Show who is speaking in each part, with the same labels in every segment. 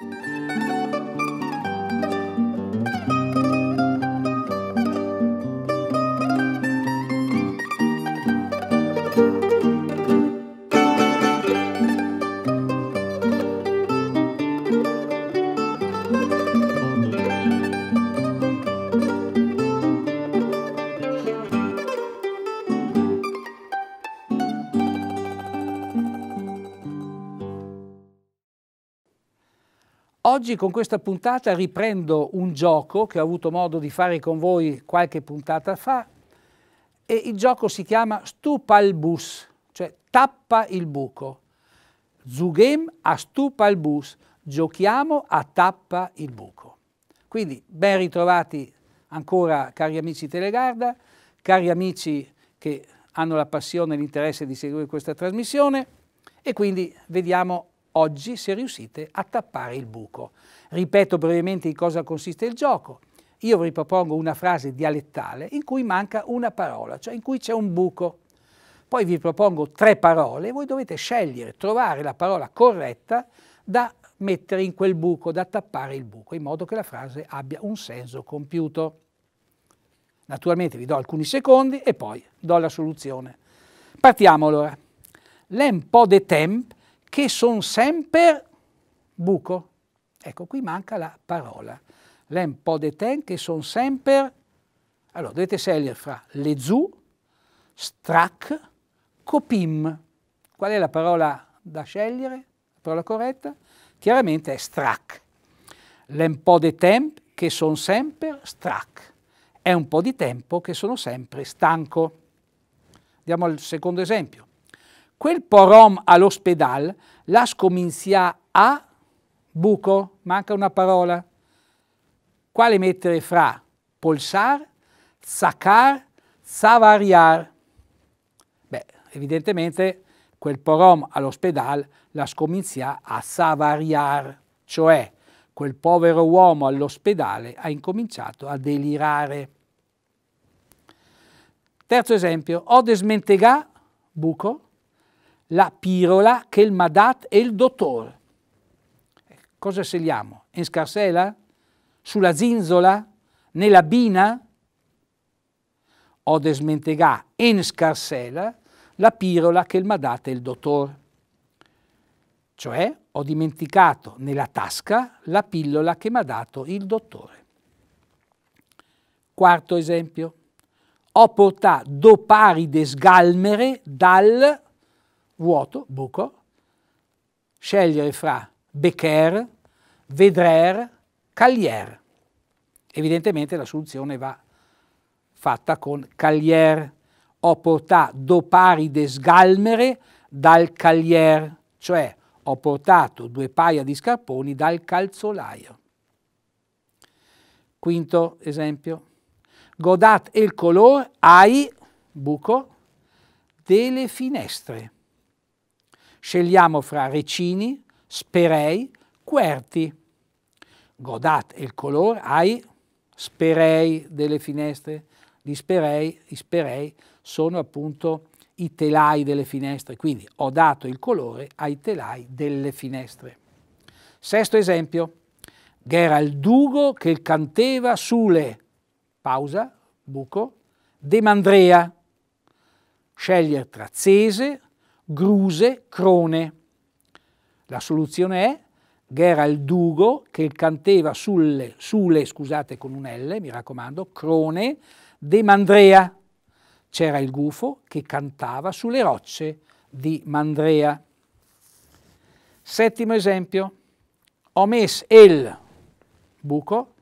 Speaker 1: Thank you. Oggi con questa puntata riprendo un gioco che ho avuto modo di fare con voi qualche puntata fa e il gioco si chiama Stupa il bus, cioè tappa il buco. Zugem a stupa il bus, giochiamo a tappa il buco. Quindi ben ritrovati ancora cari amici Telegarda, cari amici che hanno la passione e l'interesse di seguire questa trasmissione e quindi vediamo oggi se riuscite a tappare il buco. Ripeto brevemente in cosa consiste il gioco. Io vi propongo una frase dialettale in cui manca una parola, cioè in cui c'è un buco. Poi vi propongo tre parole e voi dovete scegliere, trovare la parola corretta da mettere in quel buco, da tappare il buco, in modo che la frase abbia un senso compiuto. Naturalmente vi do alcuni secondi e poi do la soluzione. Partiamo allora. L'un po' de temps che sono sempre buco. Ecco, qui manca la parola. L'en po de ten che sono sempre... Allora, dovete scegliere fra le zu, strac, copim. Qual è la parola da scegliere? La parola corretta? Chiaramente è strac. L'en po de temp che sono sempre strac. È un po' di tempo che sono sempre stanco. Andiamo al secondo esempio. Quel porom all'ospedale la scomincia a buco, manca una parola. Quale mettere fra polsar, sacar, savariar? Beh, evidentemente quel porom all'ospedale la scomincia a savariar, cioè quel povero uomo all'ospedale ha incominciato a delirare. Terzo esempio, o desmentegà, buco, la pirola che il Madat e il dottor. Cosa scegliamo? In scarsella? Sulla zinzola? Nella bina? Ho desmentegà in scarsella la pirola che il Madat e il dottor. Cioè ho dimenticato nella tasca la pillola che mi ha dato il dottore. Quarto esempio. Ho portato do pari de sgalmere dal vuoto, buco, scegliere fra Becker, Vedrer, Callier. Evidentemente la soluzione va fatta con Callier. Ho portato do pari de sgalmere dal Callier, cioè ho portato due paia di scarponi dal calzolaio. Quinto esempio. Godat il color ai, buco, delle finestre. Scegliamo fra Recini, Sperei, Querti. Godat e il colore ai Sperei delle finestre. Gli Sperei, gli Sperei sono appunto i telai delle finestre, quindi ho dato il colore ai telai delle finestre. Sesto esempio, Geraldugo che canteva sulle, pausa, buco, Demandrea, Mandrea, scegliere tra Zese, Gruse Crone. La soluzione è che il Dugo che canteva sulle, sulle, scusate con un L, mi raccomando, Crone de Mandrea. C'era il gufo che cantava sulle rocce di Mandrea. Settimo esempio. Omes el buco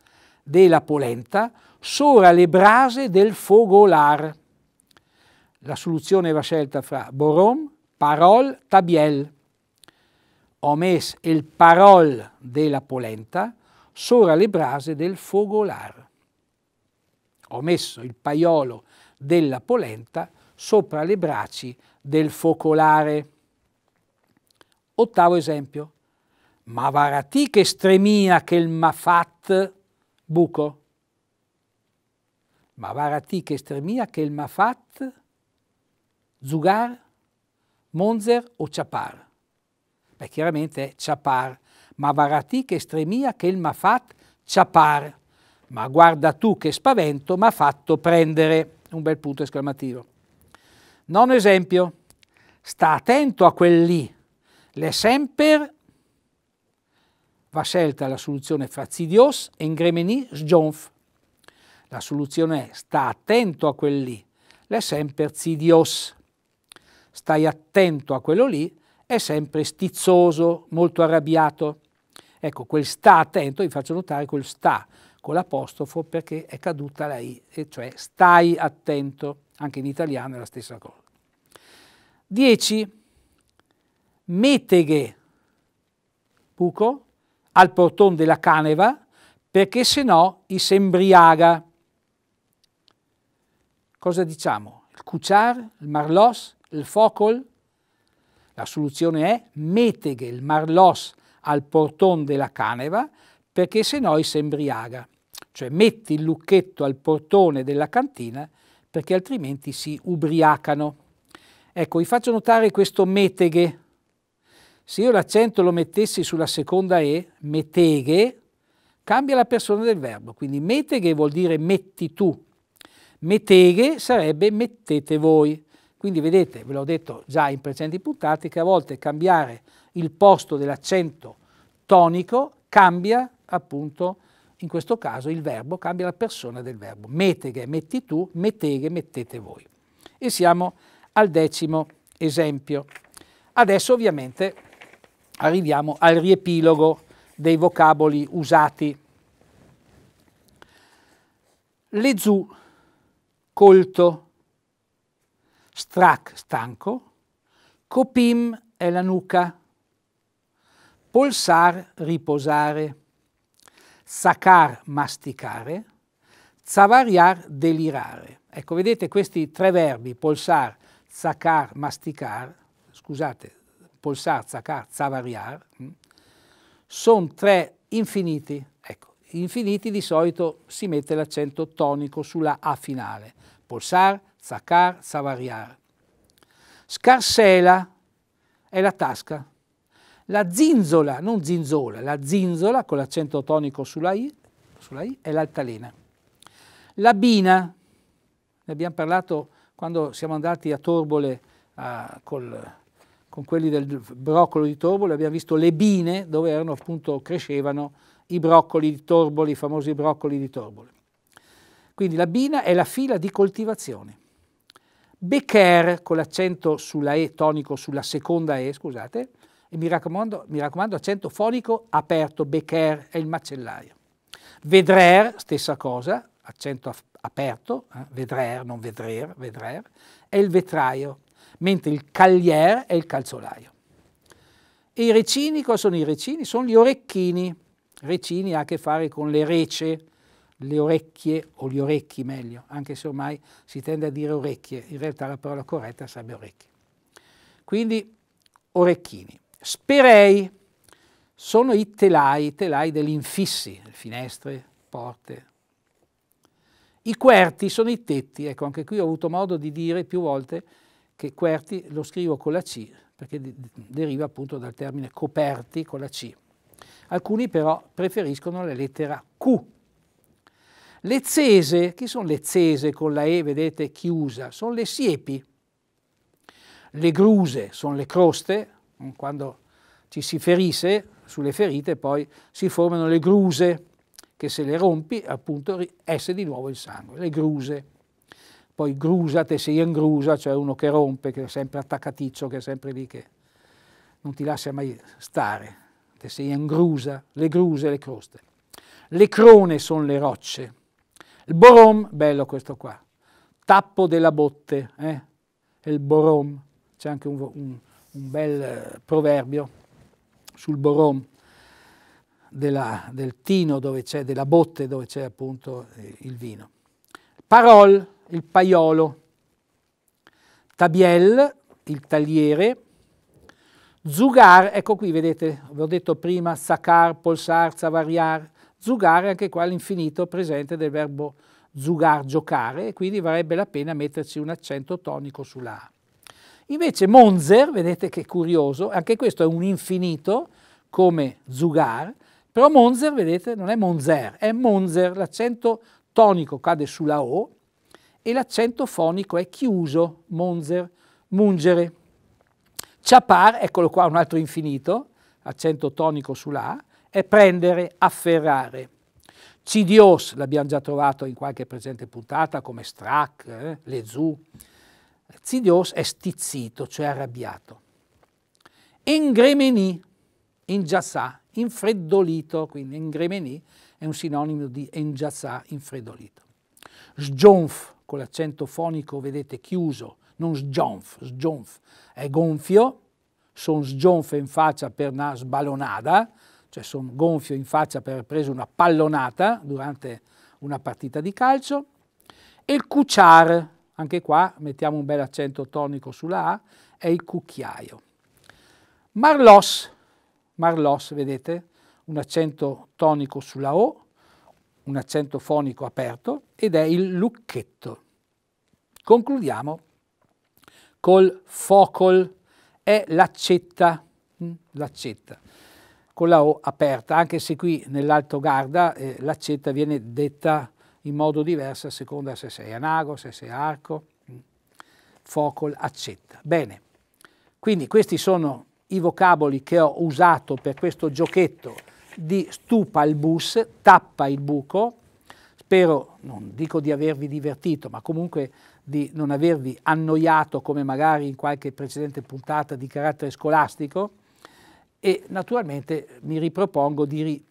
Speaker 1: della polenta sora le brase del fogolar. La soluzione va scelta fra borom parol tabiel. Ho messo il parol della polenta sopra le brase del fogolar. Ho messo il paiolo della polenta sopra le braci del focolare. Ottavo esempio. Ma varati che stremia che il mafat buco. Ma varati che stremia che il mafat zugar Monzer o Chapar? Beh, chiaramente è Chapar, ma varati che estremia che il Mafat fat Chapar, ma guarda tu che spavento m'ha fatto prendere. Un bel punto esclamativo. Nono esempio, sta attento a quel lì, le semper va scelta la soluzione frazidios e ingremeni sjonf. La soluzione è sta attento a quel lì, le semper zidios stai attento a quello lì, è sempre stizzoso, molto arrabbiato. Ecco, quel sta attento, vi faccio notare quel sta con l'apostrofo perché è caduta la i, e cioè stai attento, anche in italiano è la stessa cosa. 10. Meteghe, buco, al portone della caneva, perché se no i sembriaga. Cosa diciamo? Il cuciar, il marlos, il Focol? La soluzione è metteghe il Marlos al portone della caneva perché se no si embriaga. Cioè metti il lucchetto al portone della cantina perché altrimenti si ubriacano. Ecco, vi faccio notare questo meteghe. Se io l'accento lo mettessi sulla seconda E, meteghe, cambia la persona del verbo. Quindi meteghe vuol dire metti tu. Meteghe sarebbe mettete voi. Quindi vedete, ve l'ho detto già in precedenti puntate, che a volte cambiare il posto dell'accento tonico cambia appunto in questo caso il verbo, cambia la persona del verbo. Meteghe, metti tu, meteghe, mettete voi. E siamo al decimo esempio. Adesso ovviamente arriviamo al riepilogo dei vocaboli usati. Le zu, colto, Strach stanco, Kopim è la nuca, Polsar riposare, Sacar masticare, Zavariar delirare. Ecco, vedete questi tre verbi, polsar, zacar, masticar, scusate, polsar, zacar, zavariar, hm, sono tre infiniti. Ecco, infiniti di solito si mette l'accento tonico sulla A finale. Polsar, Zakar Savariar. Scarsela è la tasca. La zinzola, non zinzola, la zinzola con l'accento tonico sulla I, sulla I è l'altalena. La bina, ne abbiamo parlato quando siamo andati a Torbole a, col, con quelli del broccolo di Torbole, abbiamo visto le bine dove erano appunto crescevano i broccoli di Torbole, i famosi broccoli di Torbole. Quindi la bina è la fila di coltivazione. Becker, con l'accento sulla E, tonico sulla seconda E, scusate, e mi raccomando, mi raccomando accento fonico aperto, Becker è il macellaio. Vedrer, stessa cosa, accento aperto, eh, Vedrer, non Vedrer, Vedrer, è il vetraio, mentre il cagliere è il calzolaio. E i recini, cosa sono i recini? Sono gli orecchini. Recini ha a che fare con le rece, le orecchie o gli orecchi meglio, anche se ormai si tende a dire orecchie, in realtà la parola corretta sarebbe orecchie. Quindi orecchini. Sperei sono i telai, i telai degli infissi, finestre, porte. I querti sono i tetti, ecco anche qui ho avuto modo di dire più volte che querti lo scrivo con la C, perché deriva appunto dal termine coperti con la C. Alcuni però preferiscono la lettera Q le zese, chi sono le zese con la E, vedete, chiusa? Sono le siepi. Le gruse sono le croste, mm, quando ci si ferisce sulle ferite poi si formano le gruse, che se le rompi appunto esce di nuovo il sangue, le gruse. Poi grusa, te sei in grusa, cioè uno che rompe, che è sempre attaccaticcio, che è sempre lì che non ti lascia mai stare, te sei in grusa, le gruse, le croste. Le crone sono le rocce, il borom, bello questo qua, tappo della botte, eh? il borom, c'è anche un, un, un bel eh, proverbio sul borom. Della, del tino dove c'è, della botte dove c'è appunto eh, il vino. Parol, il paiolo, tabiel, il tagliere, zugar, ecco qui vedete, ve l'ho detto prima, sacar, polsar, zavariar, Zugare è anche qua l'infinito presente del verbo zugar, giocare, e quindi varrebbe la pena metterci un accento tonico sulla A. Invece Monzer, vedete che curioso, anche questo è un infinito come zugar, però Monzer, vedete, non è Monzer, è Monzer, l'accento tonico cade sulla O e l'accento fonico è chiuso, Monzer, mungere. Chapar, eccolo qua un altro infinito, accento tonico sulla A, è prendere, afferrare. Cidios l'abbiamo già trovato in qualche presente puntata come Strack, eh, Lezu. Cidios è stizzito, cioè arrabbiato. Engremeni, ingiassà, infreddolito, quindi ingremeni è un sinonimo di ingiassà, infreddolito. Sgionf, con l'accento fonico, vedete, chiuso, non sgionf, sgionf è gonfio, son sgionf in faccia per una sbalonada, cioè sono gonfio in faccia per aver preso una pallonata durante una partita di calcio, e il cucciar, anche qua mettiamo un bel accento tonico sulla A, è il cucchiaio. Marlos, marlos, vedete, un accento tonico sulla O, un accento fonico aperto, ed è il lucchetto. Concludiamo col focol, è l'accetta, hm, l'accetta con la O aperta, anche se qui nell'Alto Garda eh, l'accetta viene detta in modo diverso a seconda se sei anago, se sei arco, mm. focol, accetta. Bene, quindi questi sono i vocaboli che ho usato per questo giochetto di stupa il bus, tappa il buco, spero, non dico di avervi divertito, ma comunque di non avervi annoiato come magari in qualche precedente puntata di carattere scolastico, e naturalmente mi ripropongo di, ri,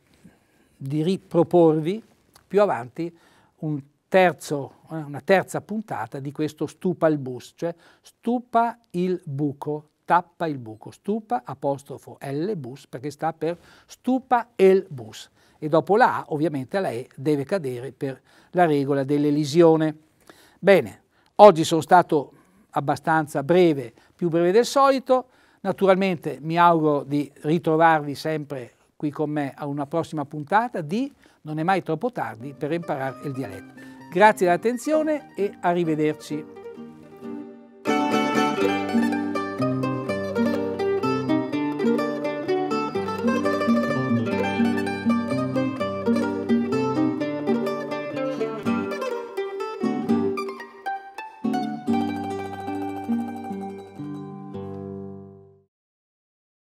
Speaker 1: di riproporvi più avanti un terzo, eh, una terza puntata di questo stupa il bus, cioè stupa il buco, tappa il buco, stupa apostrofo L bus perché sta per stupa il bus e dopo la A ovviamente la E deve cadere per la regola dell'elisione. Bene, oggi sono stato abbastanza breve, più breve del solito, Naturalmente mi auguro di ritrovarvi sempre qui con me a una prossima puntata di Non è mai troppo tardi per imparare il dialetto. Grazie dell'attenzione e arrivederci.